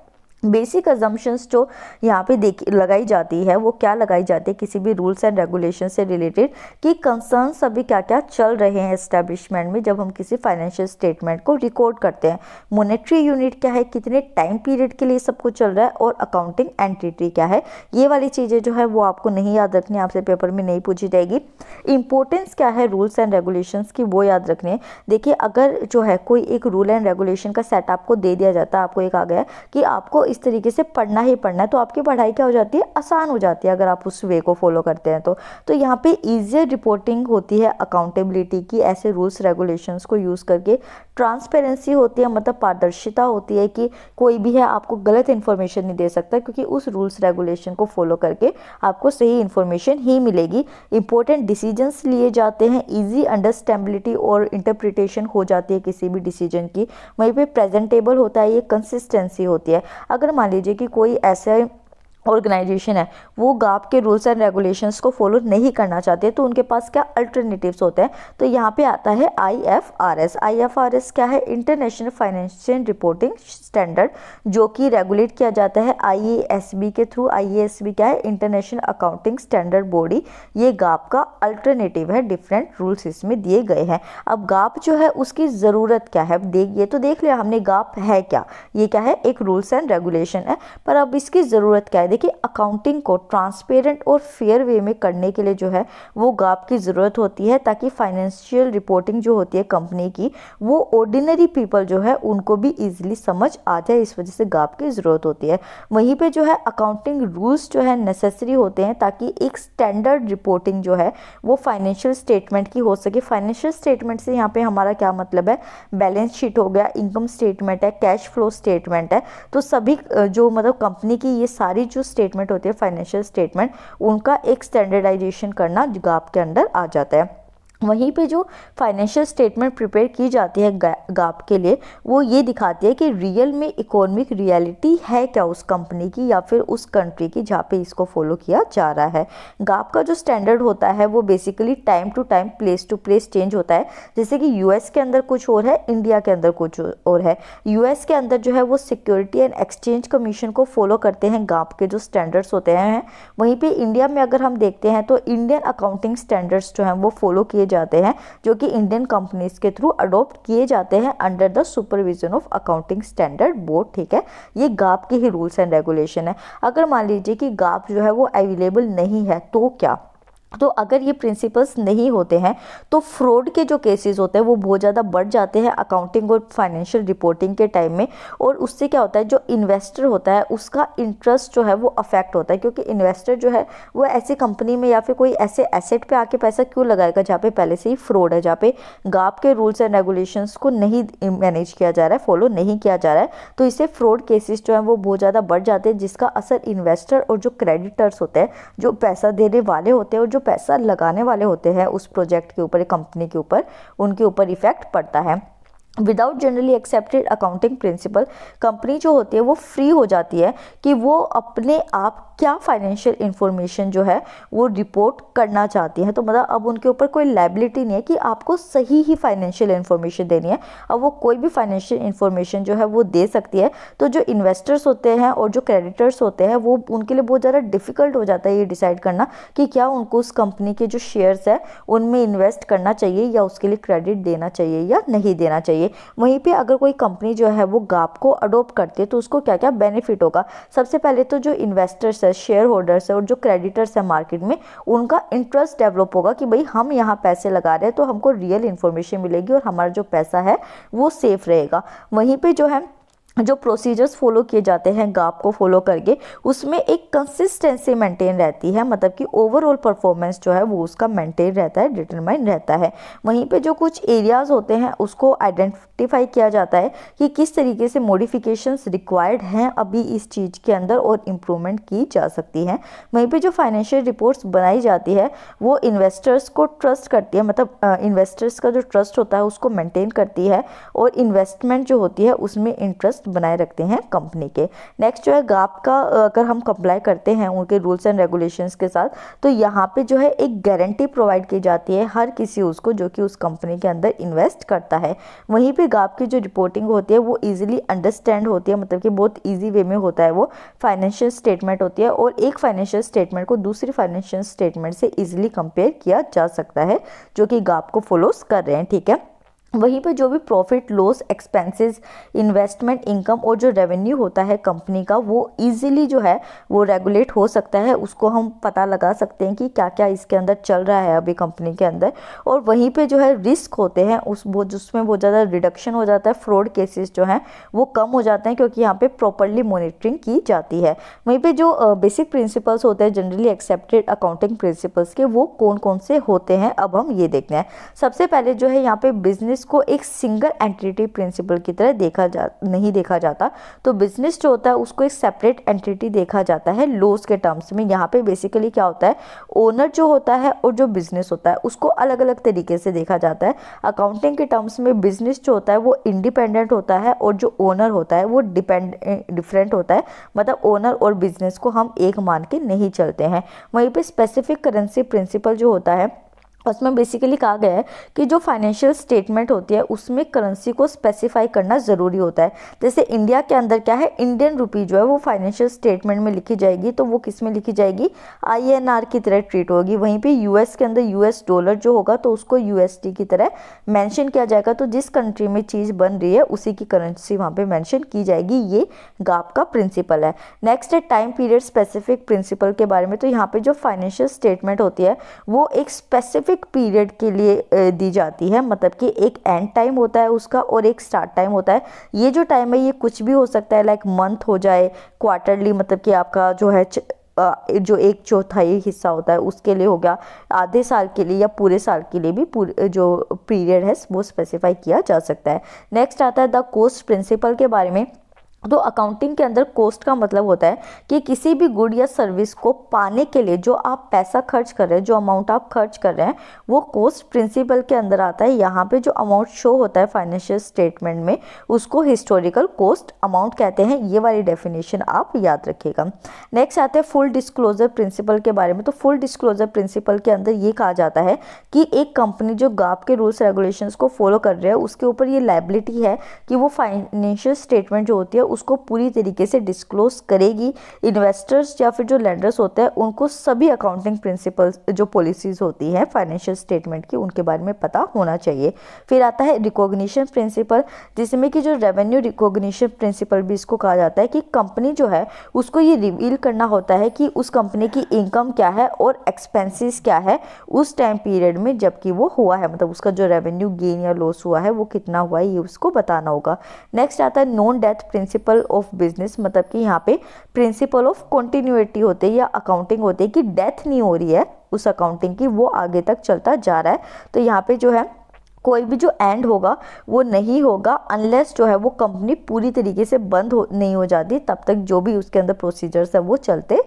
बेसिक अजम्पन्स जो यहाँ पे देखी लगाई जाती है वो क्या लगाई जाती है किसी भी रूल्स एंड रेगुलेशन से रिलेटेड कि कंसर्न्स अभी क्या क्या चल रहे हैं इस्टेब्लिशमेंट में जब हम किसी फाइनेंशियल स्टेटमेंट को रिकॉर्ड करते हैं मोनेट्री यूनिट क्या है कितने टाइम पीरियड के लिए सब कुछ चल रहा है और अकाउंटिंग एंटिटी क्या है ये वाली चीज़ें जो है वो आपको नहीं याद रखनी आपसे पेपर में नहीं पूछी जाएगी इंपॉर्टेंस क्या है रूल्स एंड रेगुलेशन की वो याद रखनी है देखिए अगर जो है कोई एक रूल एंड रेगुलेशन का सेट आपको दे दिया जाता है आपको एक आ गया कि आपको इस तरीके से पढ़ना ही पढ़ना है तो आपकी पढ़ाई क्या हो जाती है आसान हो जाती है अगर आप उस वे को फॉलो करते हैं तो तो यहाँ पे ईजियर रिपोर्टिंग होती है अकाउंटेबिलिटी की ऐसे रूल्स रेगुलेशंस को यूज़ करके ट्रांसपेरेंसी होती है मतलब पारदर्शिता होती है कि कोई भी है आपको गलत इन्फॉर्मेशन नहीं दे सकता क्योंकि उस रूल्स रेगुलेशन को फॉलो करके आपको सही इन्फॉर्मेशन ही मिलेगी इंपॉर्टेंट डिसीजंस लिए जाते हैं ईजी अंडरस्टैंडबिलिटी और इंटरप्रिटेशन हो जाती है किसी भी डिसीजन की वहीं पर प्रेजेंटेबल होता है ये कंसिस्टेंसी होती है अगर मान लीजिए कि कोई ऐसे ऑर्गेनाइजेशन है वो गाप के रूल्स एंड रेगुलेशंस को फॉलो नहीं करना चाहते तो उनके पास क्या अल्टरनेटिव्स होते हैं तो यहाँ पे आता है आईएफआरएस आईएफआरएस क्या है इंटरनेशनल फाइनेंशियल रिपोर्टिंग स्टैंडर्ड जो कि रेगुलेट किया जाता है आईएएसबी के थ्रू आईएएसबी क्या है इंटरनेशनल अकाउंटिंग स्टैंडर्ड बॉडी ये गाप का अल्टरनेटिव है डिफरेंट रूल्स इसमें दिए गए हैं अब गाप जो है उसकी ज़रूरत क्या है देख ये तो देख लिया हमने गाप है क्या ये क्या है एक रूल्स एंड रेगुलेशन है पर अब इसकी ज़रूरत क्या है देखिए अकाउंटिंग को ट्रांसपेरेंट और फेयर वे में करने के लिए जो है वो गाप की ज़रूरत होती है ताकि फाइनेंशियल रिपोर्टिंग जो होती है कंपनी की वो ऑर्डिनरी पीपल जो है उनको भी ईजिली समझ आ जाए इस वजह से गाप की ज़रूरत होती है वहीं पर जो है अकाउंटिंग रूल्स जो है नेसेसरी होते हैं ताकि एक स्टैंडर्ड रिपोर्टिंग जो है वो फाइनेंशियल स्टेटमेंट की हो सके फाइनेंशियल स्टेटमेंट से यहाँ पर हमारा क्या मतलब है बैलेंस शीट हो गया इनकम स्टेटमेंट है कैश फ्लो स्टेटमेंट है तो सभी जो मतलब कंपनी की ये सारी जो स्टेटमेंट होती है फाइनेंशियल स्टेटमेंट उनका एक स्टैंडर्डाइजेशन करना गाप के अंदर आ जाता है वहीं पे जो फाइनेंशियल स्टेटमेंट प्रिपेयर की जाती है गाप के लिए वो ये दिखाती है कि रियल में इकोनॉमिक रियलिटी है क्या उस कंपनी की या फिर उस कंट्री की जहाँ पे इसको फॉलो किया जा रहा है गाप का जो स्टैंडर्ड होता है वो basically time to time place to place change होता है जैसे कि यूएस के अंदर कुछ और है इंडिया के अंदर कुछ और है यूएस के अंदर जो है वो सिक्योरिटी एंड एक्सचेंज कमीशन को फॉलो करते हैं गाप के जो स्टैंडर्ड्स होते हैं वहीं पर इंडिया में अगर हम देखते हैं तो इंडियन अकाउंटिंग स्टैंडर्ड्स जो हैं वो फॉलो किए जाते हैं जो कि इंडियन कंपनीज के थ्रू अडोप्ट किए जाते हैं under the supervision of accounting standard board ठीक है ये गाप के ही रूल्स एंड रेगुलेशन है अगर मान लीजिए कि गाप जो है वो अवेलेबल नहीं है तो क्या तो अगर ये प्रिंसिपल्स नहीं होते हैं तो फ्रॉड के जो केसेस होते हैं वो बहुत ज़्यादा बढ़ जाते हैं अकाउंटिंग और फाइनेंशियल रिपोर्टिंग के टाइम में और उससे क्या होता है जो इन्वेस्टर होता है उसका इंटरेस्ट जो है वो अफेक्ट होता है क्योंकि इन्वेस्टर जो है वो ऐसी कंपनी में या फिर कोई ऐसे एसेट पर आके पैसा क्यों लगाएगा जहाँ पे पहले से ही फ्रॉड है जहाँ पे गाप के रूल्स एंड रेगुलेशंस को नहीं मैनेज किया जा रहा है फॉलो नहीं किया जा रहा है तो इससे फ्रॉड केसेस जो हैं वो बहुत ज़्यादा बढ़ जाते हैं जिसका असर इन्वेस्टर और जो क्रेडिटर्स होते हैं जो पैसा देने वाले होते हैं और जो पैसा लगाने वाले होते हैं उस प्रोजेक्ट के ऊपर कंपनी के ऊपर उनके ऊपर इफ़ेक्ट पड़ता है without generally accepted accounting principle company जो होती है वो फ्री हो जाती है कि वो अपने आप क्या फाइनेंशियल इन्फॉर्मेशन जो है वो रिपोर्ट करना चाहती है तो मतलब अब उनके ऊपर कोई लाइबिलिटी नहीं है कि आपको सही ही फाइनेंशियल इन्फॉर्मेशन देनी है अब वो कोई भी फाइनेंशियल इन्फॉर्मेशन जो है वो दे सकती है तो जो इन्वेस्टर्स होते हैं और जो क्रेडिटर्स होते हैं वो उनके लिए बहुत ज़्यादा डिफिकल्ट हो जाता है ये डिसाइड करना कि क्या उनको उस कंपनी के जो शेयर्स हैं उनमें इन्वेस्ट करना चाहिए या उसके लिए क्रेडिट देना चाहिए या नहीं देना चाहिए चाहिए वहीं पे अगर कोई कंपनी जो है वो गाप को अडोप्ट करती है तो उसको क्या क्या बेनिफिट होगा सबसे पहले तो जो इन्वेस्टर्स है शेयर होल्डर्स है और जो क्रेडिटर्स है मार्केट में उनका इंटरेस्ट डेवलप होगा कि भाई हम यहाँ पैसे लगा रहे हैं तो हमको रियल इन्फॉर्मेशन मिलेगी और हमारा जो पैसा है वो सेफ रहेगा वहीं पर जो है जो प्रोसीजर्स फॉलो किए जाते हैं गाप को फॉलो करके उसमें एक कंसिस्टेंसी मेंटेन रहती है मतलब कि ओवरऑल परफॉर्मेंस जो है वो उसका मेंटेन रहता है डिटरमाइन रहता है वहीं पे जो कुछ एरियाज़ होते हैं उसको आइडेंटिफाई किया जाता है कि किस तरीके से मॉडिफिकेशंस रिक्वायर्ड हैं अभी इस चीज़ के अंदर और इम्प्रूवमेंट की जा सकती है वहीं पर जो फाइनेंशियल रिपोर्ट्स बनाई जाती है वो इन्वेस्टर्स को ट्रस्ट करती है मतलब इन्वेस्टर्स का जो ट्रस्ट होता है उसको मेनटेन करती है और इन्वेस्टमेंट जो होती है उसमें इंटरेस्ट ट्रस्ट बनाए रखते हैं कंपनी के नेक्स्ट जो है गाप का अगर हम कंप्लाई करते हैं उनके रूल्स एंड रेगुलेशंस के साथ तो यहाँ पे जो है एक गारंटी प्रोवाइड की जाती है हर किसी उसको जो कि उस कंपनी के अंदर इन्वेस्ट करता है वहीं पर गाप की जो रिपोर्टिंग होती है वो ईजिली अंडरस्टैंड होती है मतलब कि बहुत ईजी वे में होता है वो फाइनेंशियल स्टेटमेंट होती है और एक फाइनेंशियल स्टेटमेंट को दूसरी फाइनेंशियल स्टेटमेंट से ईजिली कंपेयर किया जा सकता है जो कि गाप को फॉलोस कर रहे हैं ठीक है वहीं पर जो भी profit loss expenses investment income और जो रेवेन्यू होता है कंपनी का वो इजीली जो है वो रेगुलेट हो सकता है उसको हम पता लगा सकते हैं कि क्या क्या इसके अंदर चल रहा है अभी कंपनी के अंदर और वहीं पे जो है रिस्क होते हैं उस वो जिसमें बहुत ज़्यादा रिडक्शन हो जाता है फ्रॉड केसेस जो हैं वो कम हो जाते हैं क्योंकि यहाँ पर प्रॉपरली मोनिटरिंग की जाती है वहीं पर जो बेसिक प्रिंसिपल्स होते हैं जनरली एक्सेप्टेड अकाउंटिंग प्रिंसिपल्स के वो कौन कौन से होते हैं अब हम ये देखते हैं सबसे पहले जो है यहाँ पर बिजनेस इसको एक सिंगल एंटिटी प्रिंसिपल की तरह देखा जा नहीं देखा जाता तो बिजनेस जो होता है उसको एक सेपरेट एंटिटी देखा जाता है लॉस के टर्म्स में यहाँ पे बेसिकली क्या होता है ओनर जो होता है और जो बिजनेस होता है उसको अलग अलग तरीके से देखा जाता है अकाउंटिंग के टर्म्स में बिजनेस जो होता है वो इंडिपेंडेंट होता है और जो ओनर होता है वो डिपेंड डिफरेंट होता है मतलब ओनर और बिजनेस को हम एक मान के नहीं चलते हैं वहीं पर स्पेसिफिक करेंसी प्रिंसिपल जो होता है उसमें बेसिकली कहा गया है कि जो फाइनेंशियल स्टेटमेंट होती है उसमें करेंसी को स्पेसिफाई करना ज़रूरी होता है जैसे इंडिया के अंदर क्या है इंडियन रुपी जो है वो फाइनेंशियल स्टेटमेंट में लिखी जाएगी तो वो किस में लिखी जाएगी आईएनआर की तरह ट्रीट होगी वहीं पे यूएस के अंदर यूएस डॉलर जो होगा तो उसको यू की तरह मैंशन किया जाएगा तो जिस कंट्री में चीज़ बन रही है उसी की करेंसी वहाँ पर मैंशन की जाएगी ये गाप का प्रिंसिपल है नेक्स्ट है टाइम पीरियड स्पेसिफिक प्रिंसिपल के बारे में तो यहाँ पर जो फाइनेंशियल स्टेटमेंट होती है वो एक स्पेसिफिक स्पेसिफिक पीरियड के लिए दी जाती है मतलब कि एक एंड टाइम होता है उसका और एक स्टार्ट टाइम होता है ये जो टाइम है ये कुछ भी हो सकता है लाइक मंथ हो जाए क्वार्टरली मतलब कि आपका जो है जो एक चौथाई हिस्सा होता है उसके लिए हो गया आधे साल के लिए या पूरे साल के लिए भी पूरे जो पीरियड है वो स्पेसिफाई किया जा सकता है नेक्स्ट आता है द कोस्ट प्रिंसिपल के बारे में तो अकाउंटिंग के अंदर कॉस्ट का मतलब होता है कि किसी भी गुड या सर्विस को पाने के लिए जो आप पैसा खर्च कर रहे हैं जो अमाउंट आप खर्च कर रहे हैं वो कॉस्ट प्रिंसिपल के अंदर आता है यहाँ पे जो अमाउंट शो होता है फाइनेंशियल स्टेटमेंट में उसको हिस्टोरिकल कॉस्ट अमाउंट कहते हैं ये वाली डेफिनेशन आप याद रखिएगा नेक्स्ट आते हैं फुल डिस्क्लोजर प्रिंसिपल के बारे में तो फुल डिस्क्लोजर प्रिंसिपल के अंदर ये कहा जाता है कि एक कंपनी जो गाप के रूल्स रेगुलेशन को फॉलो कर रही है उसके ऊपर ये लाइबिलिटी है कि वो फाइनेंशियल स्टेटमेंट जो होती है उसको पूरी तरीके से डिस्क्लोज करेगी इन्वेस्टर्स या फिर जो लैंडर्स होते हैं उनको सभी अकाउंटिंग प्रिंसिपल्स जो पॉलिसीज़ होती हैं फाइनेंशियल स्टेटमेंट की उनके बारे में पता होना चाहिए फिर आता है रिकॉग्निशन प्रिंसिपल जिसमें कि जो रेवेन्यू रिकॉग्निशन प्रिंसिपल भी इसको कहा जाता है कि कंपनी जो है उसको ये रिवील करना होता है कि उस कंपनी की इनकम क्या है और एक्सपेंसिस क्या है उस टाइम पीरियड में जबकि वो हुआ है मतलब उसका जो रेवेन्यू गेन या लॉस हुआ है वो कितना हुआ है ये उसको बताना होगा नेक्स्ट आता है non death principle principle of business मतलब कि यहाँ पे प्रिंसिपल ऑफ कॉन्टीन्यूटी होते हैं या अकाउंटिंग होते हैं कि डेथ नहीं हो रही है उस अकाउंटिंग की वो आगे तक चलता जा रहा है तो यहाँ पे जो है कोई भी जो एंड होगा वो नहीं होगा अनलेस जो है वो कंपनी पूरी तरीके से बंद हो नहीं हो जाती तब तक जो भी उसके अंदर प्रोसीजर्स है वो चलते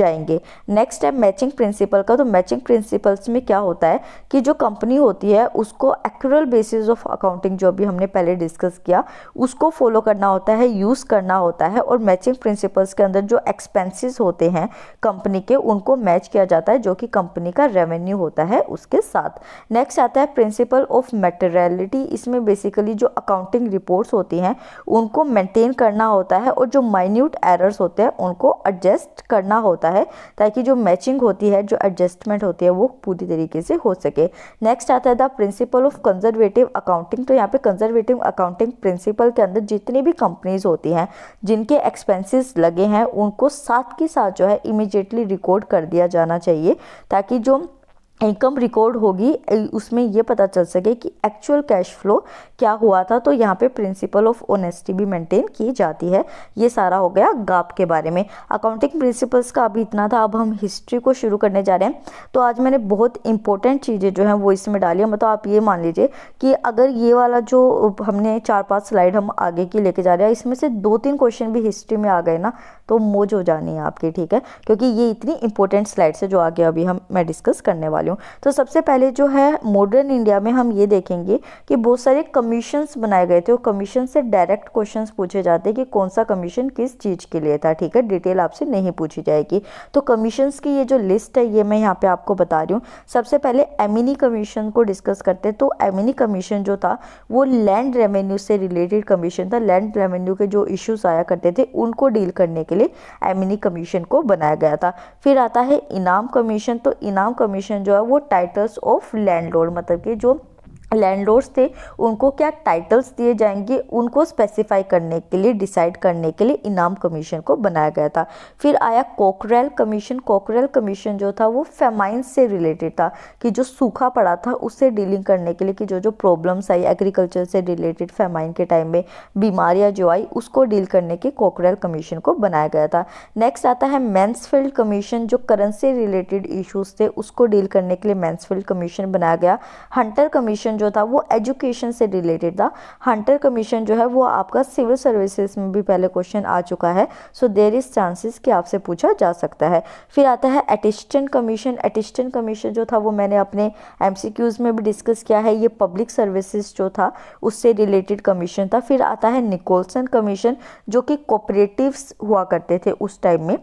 जाएंगे नेक्स्ट है मैचिंग प्रिंसिपल का तो मैचिंग प्रिंसिपल्स में क्या होता है कि जो कंपनी होती है उसको एक्ल बेसिस ऑफ अकाउंटिंग जो अभी हमने पहले डिस्कस किया उसको फॉलो करना होता है यूज़ करना होता है और मैचिंग प्रिंसिपल्स के अंदर जो एक्सपेंसिस होते हैं कंपनी के उनको मैच किया जाता है जो कि कंपनी का रेवेन्यू होता है उसके साथ नेक्स्ट आता है प्रिंसिपल ऑफ मेटेरियलिटी इसमें बेसिकली जो अकाउंटिंग रिपोर्ट्स होती हैं उनको मेंटेन करना होता है और जो माइन्यूट एरर्स होते हैं उनको एडजस्ट करना होता है ताकि जो मैचिंग होती है जो एडजस्टमेंट होती है वो पूरी तरीके से हो सके नेक्स्ट आता है the principle of conservative accounting तो यहाँ पे कंजर्वेटिव अकाउंटिंग प्रिंसिपल के अंदर जितनी भी कंपनीज होती हैं जिनके एक्सपेंसिस लगे हैं उनको साथ के साथ जो है इमिजिएटली रिकॉर्ड कर दिया जाना चाहिए ताकि जो इनकम रिकॉर्ड होगी उसमें ये पता चल सके कि एक्चुअल कैश फ्लो क्या हुआ था तो यहाँ पे प्रिंसिपल ऑफ ऑनेस्टी भी मेंटेन की जाती है ये सारा हो गया गाप के बारे में अकाउंटिंग प्रिंसिपल्स का अभी इतना था अब हम हिस्ट्री को शुरू करने जा रहे हैं तो आज मैंने बहुत इंपॉर्टेंट चीज़ें जो हैं वो इसमें डाली मतलब आप ये मान लीजिए कि अगर ये वाला जो हमने चार पाँच स्लाइड हम आगे की लेके जा रहे हैं इसमें से दो तीन क्वेश्चन भी हिस्ट्री में आ गए ना तो मोज हो जानी है आपकी ठीक है क्योंकि ये इतनी इंपॉर्टेंट स्लाइड्स है जो आगे अभी हम मैं डिस्कस करने वाली हूँ तो सबसे पहले जो है मॉडर्न इंडिया में हम ये देखेंगे कि बहुत सारे कम्युनिटी कमीशंस बनाए गए थे वो कमीशन से डायरेक्ट क्वेश्चंस पूछे जाते हैं कि कौन सा कमीशन किस चीज़ के लिए था ठीक है डिटेल आपसे नहीं पूछी जाएगी तो कमीशंस की ये जो लिस्ट है ये मैं यहाँ पे आपको बता रही हूँ सबसे पहले एमिनी कमीशन को डिस्कस करते हैं तो एमिनी कमीशन जो था वो लैंड रेवेन्यू से रिलेटेड कमीशन था लैंड रेवेन्यू के जो इश्यूज आया करते थे उनको डील करने के लिए एमिनी कमीशन को बनाया गया था फिर आता है इनाम कमीशन तो इनाम कमीशन जो है वो टाइटल्स ऑफ लैंड मतलब कि जो लैंडलॉर्ड्स थे उनको क्या टाइटल्स दिए जाएंगे उनको स्पेसिफाई करने के लिए डिसाइड करने के लिए इनाम कमीशन को बनाया गया था फिर आया कोकरेल कमीशन कोकरेल कमीशन जो था वो फेमाइन से रिलेटेड था कि जो सूखा पड़ा था उससे डीलिंग करने के लिए कि जो जो प्रॉब्लम्स आई एग्रीकल्चर से रिलेटेड फेमाइन के टाइम में बीमारियाँ जो आई उसको डील करने के कोकरेल कमीशन को बनाया गया था नेक्स्ट आता है मैंसफील्ड कमीशन जो करेंसी रिलेटेड इशूज़ थे उसको डील करने के लिए मैंसफील्ड कमीशन बनाया गया हंटर कमीशन जो था वो एजुकेशन से रिलेटेड था हंटर कमीशन जो है वो आपका सिविल सर्विसेज में भी पहले क्वेश्चन आ चुका है सो देर इज़ चांसेस कि आपसे पूछा जा सकता है फिर आता है अटिस्टेंट कमीशन अटिस्टेंट कमीशन जो था वो मैंने अपने एम में भी डिस्कस किया है ये पब्लिक सर्विसेज जो था उससे रिलेटेड कमीशन था फिर आता है निकोलसन कमीशन जो कि कोपरेटिव हुआ करते थे उस टाइम में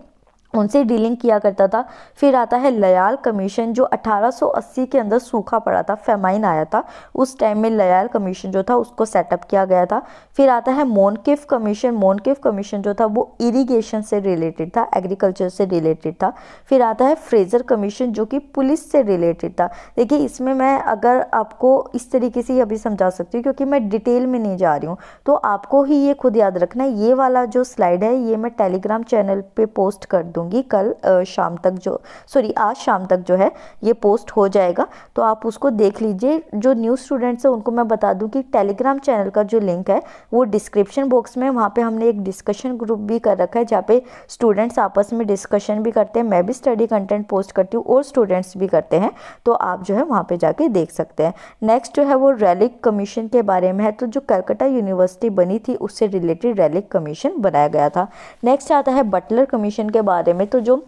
उनसे डीलिंग किया करता था फिर आता है लयाल कमीशन जो 1880 के अंदर सूखा पड़ा था फेमाइन आया था उस टाइम में लयाल कमीशन जो था उसको सेटअप किया गया था फिर आता है मोनकिफ कमीशन मोनकिफ कमीशन जो था वो इरिगेशन से रिलेटेड था एग्रीकल्चर से रिलेटेड था फिर आता है फ्रेजर कमीशन जो कि पुलिस से रिलेटेड था देखिए इसमें मैं अगर आपको इस तरीके से अभी समझा सकती हूँ क्योंकि मैं डिटेल में नहीं जा रही हूँ तो आपको ही ये खुद याद रखना है ये वाला जो स्लाइड है ये मैं टेलीग्राम चैनल पर पोस्ट कर दूँ दूंगी कल शाम तक जो सॉरी आज शाम तक जो है ये पोस्ट हो जाएगा तो आप उसको देख लीजिए जो न्यू स्टूडेंट्स हैं उनको मैं बता दूं कि टेलीग्राम चैनल का जो लिंक है वो डिस्क्रिप्शन बॉक्स में वहाँ पे हमने एक डिस्कशन ग्रुप भी कर रखा है जहाँ पे स्टूडेंट्स आपस में डिस्कशन भी करते हैं मैं भी स्टडी कंटेंट पोस्ट करती हूँ और स्टूडेंट्स भी करते हैं तो आप जो है वहाँ पर जाके देख सकते हैं नेक्स्ट जो है वो रैलिक कमीशन के बारे में है तो जो कलकत्ता यूनिवर्सिटी बनी थी उससे रिलेटेड रैलिक कमीशन बनाया गया था नेक्स्ट आता है बटलर कमीशन के बारे de método Jung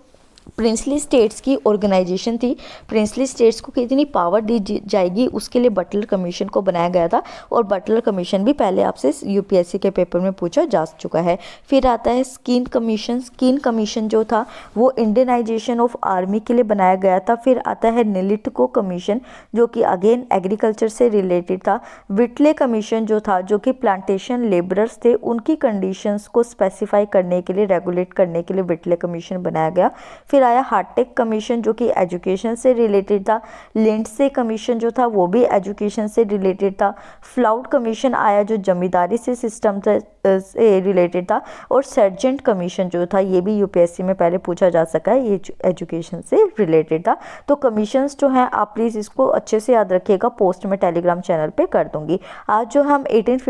princely states की ऑर्गेनाइजेशन थी प्रिंसली स्टेट्स को कितनी पावर दी जाएगी उसके लिए बटलर कमीशन को बनाया गया था और बटलर कमीशन भी पहले आपसे यूपीएससी के पेपर में पूछा जा चुका है फिर आता है स्कीन कमीशन स्कीन कमीशन जो था वो इंडियनाइजेशन ऑफ आर्मी के लिए बनाया गया था फिर आता है निलिटको कमीशन जो कि अगेन एग्रीकल्चर से रिलेटेड था विटले कमीशन जो था जो कि प्लांटेशन लेबरर्स थे उनकी कंडीशन को स्पेसिफाई करने के लिए रेगुलेट करने के लिए विटले कमीशन बनाया गया फिर फिर आया हार्टेक कमीशन जो कि एजुकेशन से रिलेटेड था लिंडसे कमीशन जो था वो भी एजुकेशन से रिलेटेड था फ्लाउड कमीशन आया जो जमींदारी से सिस्टम से रिलेटेड था और सर्जेंट कमीशन जो था ये भी यूपीएससी में पहले पूछा जा सका है ये एजुकेशन से रिलेटेड था तो कमीशन जो हैं आप प्लीज़ इसको अच्छे से याद रखिएगा पोस्ट में टेलीग्राम चैनल पर कर दूँगी आज जो हम एटीन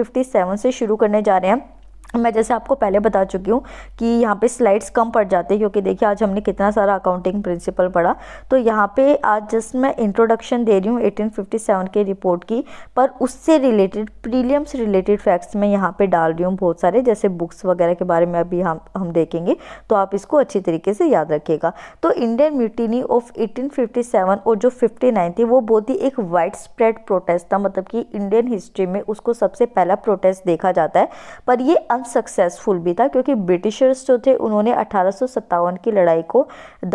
से शुरू करने जा रहे हैं मैं जैसे आपको पहले बता चुकी हूँ कि यहाँ पे स्लाइड्स कम पड़ जाते हैं क्योंकि देखिए आज हमने कितना सारा अकाउंटिंग प्रिंसिपल पढ़ा तो यहाँ पे आज जस्ट मैं इंट्रोडक्शन दे रही हूँ 1857 के रिपोर्ट की पर उससे रिलेटेड प्रीलियम्स रिलेटेड फैक्ट्स मैं यहाँ पे डाल रही हूँ बहुत सारे जैसे बुक्स वगैरह के बारे में अभी हम हम देखेंगे तो आप इसको अच्छी तरीके से याद रखिएगा तो इंडियन म्यूटिनी ऑफ एटीन और जो फिफ्टी थी वो बहुत ही एक वाइड स्प्रेड प्रोटेस्ट था मतलब कि इंडियन हिस्ट्री में उसको सबसे पहला प्रोटेस्ट देखा जाता है पर ये अनसक्सेसफुल भी था क्योंकि ब्रिटिशर्स जो थे उन्होंने अठारह की लड़ाई को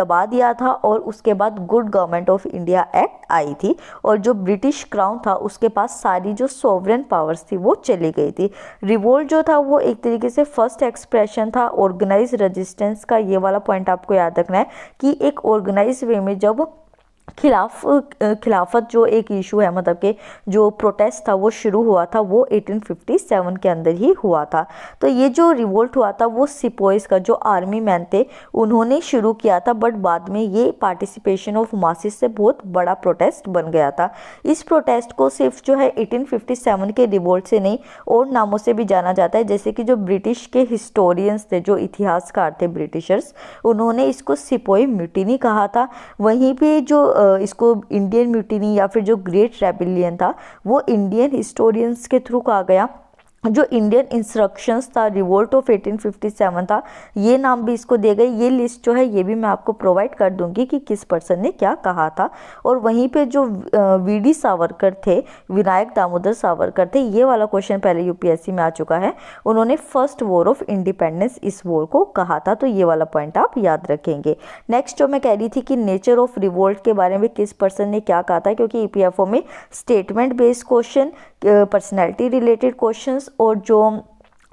दबा दिया था और उसके बाद good government of India act आई थी और जो ब्रिटिश क्राउन था उसके पास सारी जो सॉवरन पावर्स थी वो चली गई थी रिवोल्ट जो था वो एक तरीके से फर्स्ट एक्सप्रेशन था ऑर्गेनाइज रजिस्टेंस का ये वाला पॉइंट आपको याद रखना है कि एक ऑर्गेनाइज वे में जब खिलाफ खिलाफत जो एक इशू है मतलब के जो प्रोटेस्ट था वो शुरू हुआ था वो 1857 के अंदर ही हुआ था तो ये जो रिवोल्ट हुआ था वो सिपोइस का जो आर्मी मैन थे उन्होंने शुरू किया था बट बाद में ये पार्टिसिपेशन ऑफ मासिस से बहुत बड़ा प्रोटेस्ट बन गया था इस प्रोटेस्ट को सिर्फ जो है सेवन के रिवोल्ट से नहीं और नामों से भी जाना जाता है जैसे कि जो ब्रिटिश के हिस्टोरियंस थे जो इतिहासकार थे ब्रिटिशर्स उन्होंने इसको सिपोई म्यूटिनी कहा था वहीं पर जो इसको इंडियन म्यूटिनी या फिर जो ग्रेट रेबिलियन था वो इंडियन हिस्टोरियंस के थ्रू कहा गया जो इंडियन इंस्ट्रक्शंस था रिवोल्ट ऑफ 1857 था ये नाम भी इसको दे गए ये लिस्ट जो है ये भी मैं आपको प्रोवाइड कर दूंगी कि किस पर्सन ने क्या कहा था और वहीं पे जो वी डी सावरकर थे विनायक दामोदर सावरकर थे ये वाला क्वेश्चन पहले यूपीएससी में आ चुका है उन्होंने फर्स्ट वॉर ऑफ इंडिपेंडेंस इस वॉर को कहा था तो ये वाला पॉइंट आप याद रखेंगे नेक्स्ट जो मैं कह रही थी कि नेचर ऑफ रिवोल्ट के बारे में किस पर्सन ने क्या कहा था क्योंकि ई e में statement based question personality related questions और जो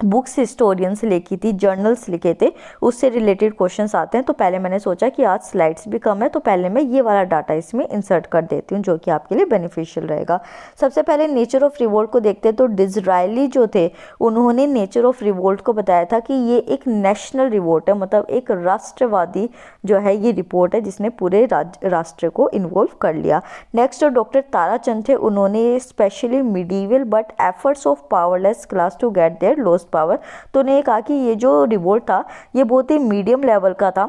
बुक्स हिस्टोरियंस लिखी थी जर्नल्स लिखे थे उससे रिलेटेड क्वेश्चंस आते हैं तो पहले मैंने सोचा कि आज स्लाइड्स भी कम है तो पहले मैं ये वाला डाटा इसमें इंसर्ट कर देती हूँ जो कि आपके लिए बेनिफिशियल रहेगा सबसे पहले नेचर ऑफ रिवोल्ट को देखते हैं तो डिजराइली जो थे उन्होंने नेचर ऑफ रिवोल्ट को बताया था कि ये एक नेशनल रिवोल्ट है मतलब एक राष्ट्रवादी जो है ये रिपोर्ट है जिसने पूरे राष्ट्र को इन्वॉल्व कर लिया नेक्स्ट जो डॉक्टर ताराचंद थे उन्होंने specially medieval but efforts of powerless class to get their lost most power तो उन्हें कहा कि ये जो रिवोल्ट था ये बहुत ही मीडियम लेवल का था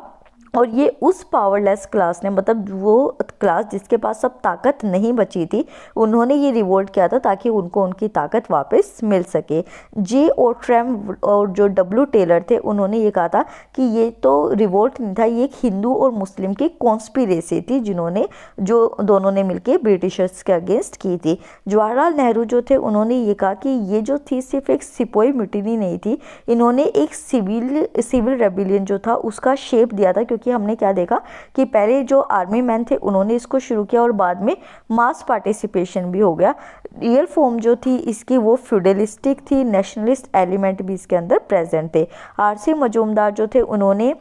और ये उस पावरलेस क्लास ने मतलब वो क्लास जिसके पास सब ताकत नहीं बची थी उन्होंने ये रिवोल्ट किया था ताकि उनको उनकी ताकत वापस मिल सके जे और ट्रैम और जो डब्लू टेलर थे उन्होंने ये कहा था कि ये तो रिवोल्ट नहीं था ये एक हिंदू और मुस्लिम की कॉन्स्पिरेसी थी जिन्होंने जो दोनों ने मिलकर ब्रिटिशर्स के अगेंस्ट की थी जवाहरलाल नेहरू जो थे उन्होंने ये कहा कि ये जो थी सिर्फ एक सिपोई मिटिनी नहीं थी इन्होंने एक सिविल सिविल रेबिलियन जो था उसका शेप दिया था क्योंकि कि हमने क्या देखा कि पहले जो आर्मी मैन थे उन्होंने इसको शुरू किया और बाद में मास पार्टिसिपेशन भी हो गया रियल फॉर्म जो थी इसकी वो फ्यूडलिस्टिक थी नेशनलिस्ट एलिमेंट भी इसके अंदर प्रेजेंट थे आरसी मजूमदार जो थे उन्होंने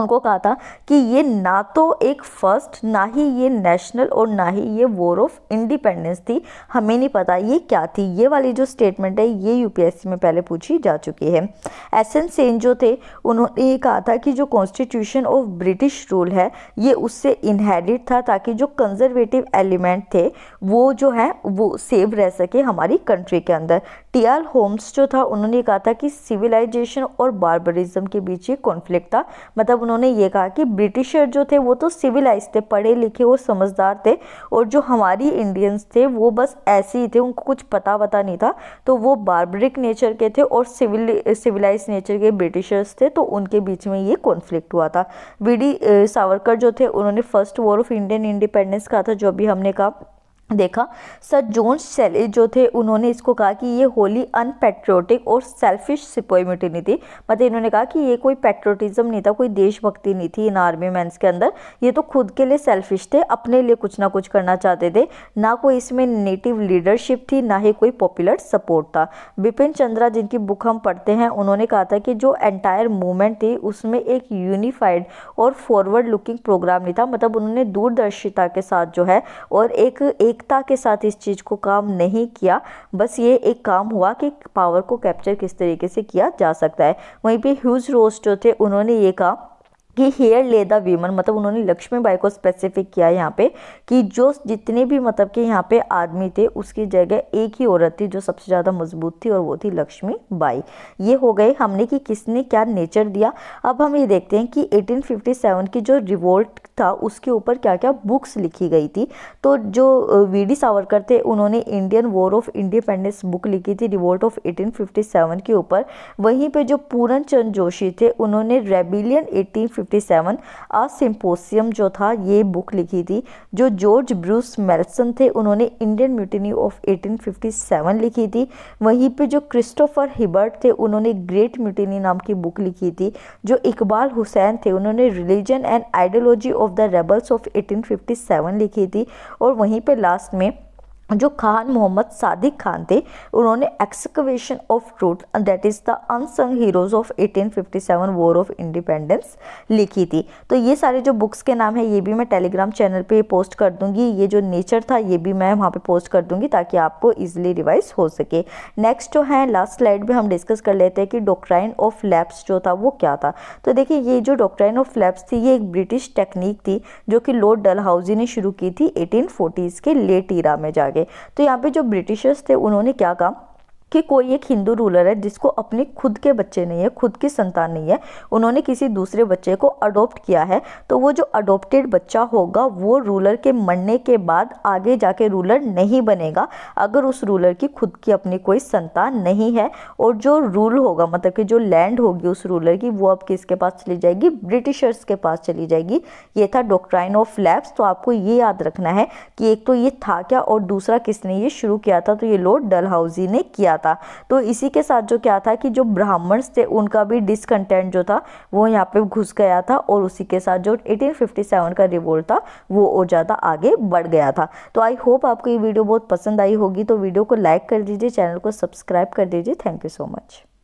उनको कहा था कि ये ना तो एक फर्स्ट ना ही ये नेशनल और ना ही ये वॉर ऑफ इंडिपेंडेंस थी हमें नहीं पता ये क्या थी ये वाली जो स्टेटमेंट है ये यूपीएससी में पहले पूछी जा चुकी है एस एन सेन जो थे उन्होंने ये कहा था कि जो कॉन्स्टिट्यूशन ऑफ ब्रिटिश रूल है ये उससे इनहेरिट था ताकि जो कंजर्वेटिव एलिमेंट थे वो जो है वो सेव रह सके हमारी कंट्री के अंदर टी आर होम्स जो था उन्होंने कहा था कि सिविलाइजेशन और बार्बरिज्म के बीच ये कॉन्फ्लिक्ट था मतलब उन्होंने ये कहा कि ब्रिटिशर जो थे वो तो सिविलाइज थे पढ़े लिखे और समझदार थे और जो हमारी इंडियंस थे वो बस ऐसे ही थे उनको कुछ पता वता नहीं था तो वो बारबरिक नेचर के थे और सिविल सिविलाइज नेचर के ब्रिटिशर्स थे तो उनके बीच में ये कॉन्फ्लिक्ट हुआ था वी सावरकर जो थे उन्होंने first war of Indian independence कहा था जो अभी हमने कहा देखा सर जोन शैले जो थे उन्होंने इसको कहा कि ये होली अनपेट्रियोटिक और सेल्फिश नहीं थी मतलब इन्होंने कहा कि ये कोई पेट्रोटिज्म नहीं था कोई देशभक्ति नहीं थी इन आर्मी मैंस के अंदर ये तो खुद के लिए सेल्फिश थे अपने लिए कुछ ना कुछ करना चाहते थे ना कोई इसमें नेटिव लीडरशिप थी ना ही कोई पॉपुलर सपोर्ट था बिपिन चंद्रा जिनकी बुक हम पढ़ते हैं उन्होंने कहा था कि जो एंटायर मूवमेंट थी उसमें एक यूनिफाइड और फॉरवर्ड लुकिंग प्रोग्राम नहीं था मतलब उन्होंने दूरदर्शिता के साथ जो है और एक एक सटीकता के साथ इस चीज़ को काम नहीं किया बस ये एक काम हुआ कि पावर को कैप्चर किस तरीके से किया जा सकता है वहीं पर ह्यूज रोस्ट जो थे उन्होंने ये काम कि हेयर ले द वीमन मतलब उन्होंने लक्ष्मी बाई को स्पेसिफिक किया यहाँ पे कि जो जितने भी मतलब कि यहाँ पे आदमी थे उसकी जगह एक ही औरत थी जो सबसे ज़्यादा मजबूत थी और वो थी लक्ष्मी बाई ये हो गए हमने कि किसने क्या नेचर दिया अब हम ये देखते हैं कि 1857 की जो रिवोल्ट था उसके ऊपर क्या क्या बुक्स लिखी गई थी तो जो वी डी सावरकर थे उन्होंने Indian war of independence book लिखी थी रिवोल्ट ऑफ एटीन के ऊपर वहीं पर जो पूरन चंद जोशी थे उन्होंने रेबिलियन एटीन 1957 आ सिम्पोसियम जो था ये बुक लिखी थी जो जॉर्ज ब्रूस मेल्सन थे उन्होंने इंडियन म्यूटिनी ऑफ 1857 लिखी थी वहीं पे जो क्रिस्टोफर हिबर्ट थे उन्होंने ग्रेट म्यूटिनी नाम की बुक लिखी थी जो इकबाल हुसैन थे उन्होंने religion and ideology of the rebels of eighteen लिखी थी और वहीं पर लास्ट में जो खान मोहम्मद सादिक खान थे उन्होंने excavation of truth that is the unsung heroes of 1857 war of independence लिखी थी तो ये सारे जो बुक्स के नाम है ये भी मैं टेलीग्राम चैनल पे पोस्ट कर दूंगी ये जो नेचर था ये भी मैं वहाँ पे पोस्ट कर दूंगी ताकि आपको ईजिली रिवाइज हो सके नेक्स्ट जो है लास्ट स्लाइड में हम डिस्कस कर लेते हैं कि डॉक्ट्राइन ऑफ लैब्स जो था वो क्या था तो देखिए ये जो डॉक्ट्राइन ऑफ लैब्स थी ये एक ब्रिटिश टेक्निक थी जो कि लॉर्ड डल ने शुरू की थी एटीन के लेट ईरा में जाकर गए तो यहाँ पे जो ब्रिटिशर्स थे उन्होंने क्या कहा कि कोई एक हिंदू रूलर है जिसको अपने खुद के बच्चे नहीं है खुद की संतान नहीं है उन्होंने किसी दूसरे बच्चे को अडोप्ट किया है तो वो जो अडोप्टेड बच्चा होगा वो रूलर के मरने के बाद आगे जाके रूलर नहीं बनेगा अगर उस रूलर की खुद की अपनी कोई संतान नहीं है और जो रूल होगा मतलब कि जो लैंड होगी उस रूलर की वो अब किसके पास चली जाएगी ब्रिटिशर्स के पास चली जाएगी ये था डॉक्ट्राइन ऑफ लैब्स तो आपको ये याद रखना है कि एक तो ये था क्या और दूसरा किसने ये शुरू किया था तो ये लोड डल ने किया किया था तो इसी के साथ जो क्या था कि जो ब्राह्मण्स थे उनका भी डिसकंटेंट जो था वो यहाँ पे घुस गया था और उसी के साथ जो 1857 का रिवोल्ट था वो और ज़्यादा आगे बढ़ गया था तो आई होप आपको ये वीडियो बहुत पसंद आई होगी तो वीडियो को लाइक कर दीजिए चैनल को सब्सक्राइब कर दीजिए थैंक यू सो मच